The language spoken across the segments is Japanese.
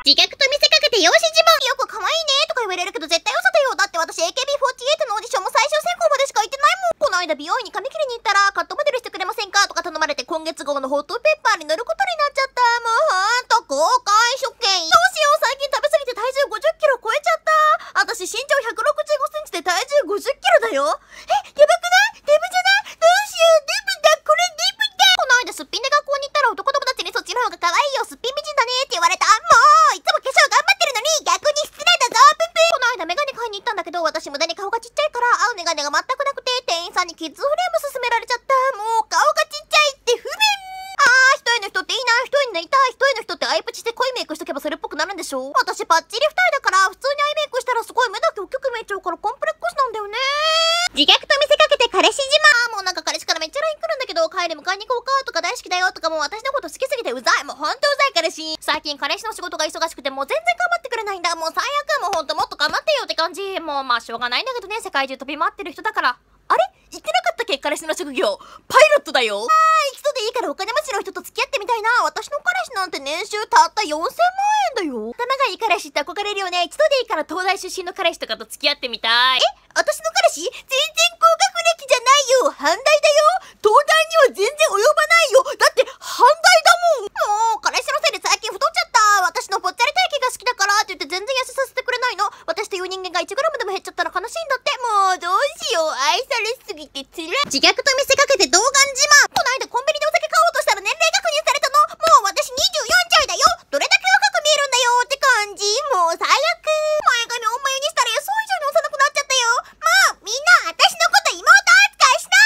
自虐と見せかけて容姿自慢よく可愛いねとか言われるけど絶対嘘だよだって私 AKB48 のオーディションも最終選考までしか行ってないもんこの間美容院に髪切りに行ったらカットモデルしてくれませんかとか頼まれて今月号のホットペッパーに乗ることになっちゃったに顔がちっちゃいから合うメガネが全くなくて、店員さんにキッズフレーム勧められちゃった。もう顔がちっちゃいって不便ああ一人の人っていいな、一人になりたい、一人の人ってアイプチして濃いメイクしとけばそれっぽくなるんでしょ私パッチリ二人だから、普通にアイメイクしたらすごい目だけ大きく見えちゃうからコンプレックスなんだよね自虐と見せかけて彼氏自慢もうなんか彼氏からめっちゃ LINE 来るんだけど、帰り迎えに行こうかとか大好きだよとかもう私のこと好きすぎてうざいもうほんとうざい彼氏最近彼氏の仕事が忙しくてもう全然頑張ってくれないんだもう最悪よって感じ。もう、まあ、しょうがないんだけどね、世界中飛び回ってる人だから。あれ言ってなかったっけ彼氏の職業。パイロットだよ。ああ、一度でいいからお金持ちの人と付き合ってみたいな。私の彼氏なんて年収たった4000万円だよ。頭がいい彼氏って憧れるよね。一度でいいから東大出身の彼氏とかと付き合ってみたい。え私の彼氏全然高学歴じゃないよ。半大を愛されすぎて辛い。自虐と見せかけて動画自慢この間コンビニでお酒買おうとしたら年齢確認されたのもう私24歳だよどれだけ若く見えるんだよって感じもう最悪前髪おんまゆにしたら予想以上に幼くなっちゃったよもうみんな私のこと妹扱いしな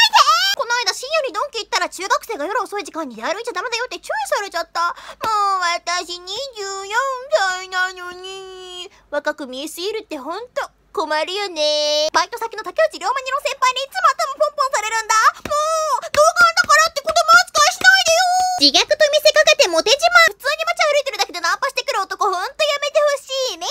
いでこの間深夜にドンキ行ったら中学生が夜遅い時間に出歩いちゃダメだよって注意されちゃったもう私24歳なのに若く見えすぎるってほんと困るよねバイト先の竹内涼真にの先輩にいつも頭ポンポンされるんだもう動画だからって子供扱いしないでよ自虐と見せかけてモテ自慢普通に街歩いてるだけでナンパしてくる男ほんとやめてほしい迷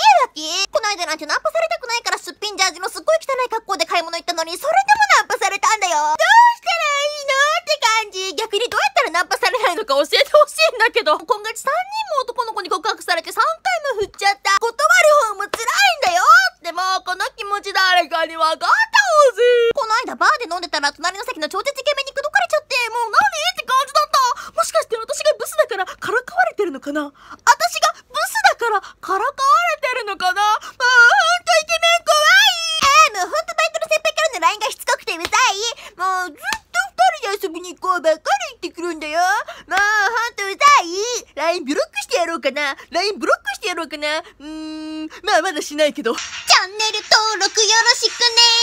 惑こないだなんてナンパされたくないからすっぴんジャージのすっごい汚い格好で買い物行ったのにそれでもナンパされたんだよどうしたらいいのって感じ逆にどうやったらナンパされないのか教えてほしいんだけど今月3人も男の子に告白されて3回も振っちゃった飲んでたら隣の席の超絶イケメンに口説かれちゃってもう何って感じだったもしかして私がブスだからからかわれてるのかな私がブスだからからかわれてるのかなうーんとイケメン怖いえー、もうほんとバイトの先輩からの LINE がしつこくてうざいもうずっと二人で遊びに行こうばっかり言ってくるんだよもうほんとうざい LINE ブロックしてやろうかな LINE ブロックしてやろうかなうーんまあまだしないけどチャンネル登録よろしくね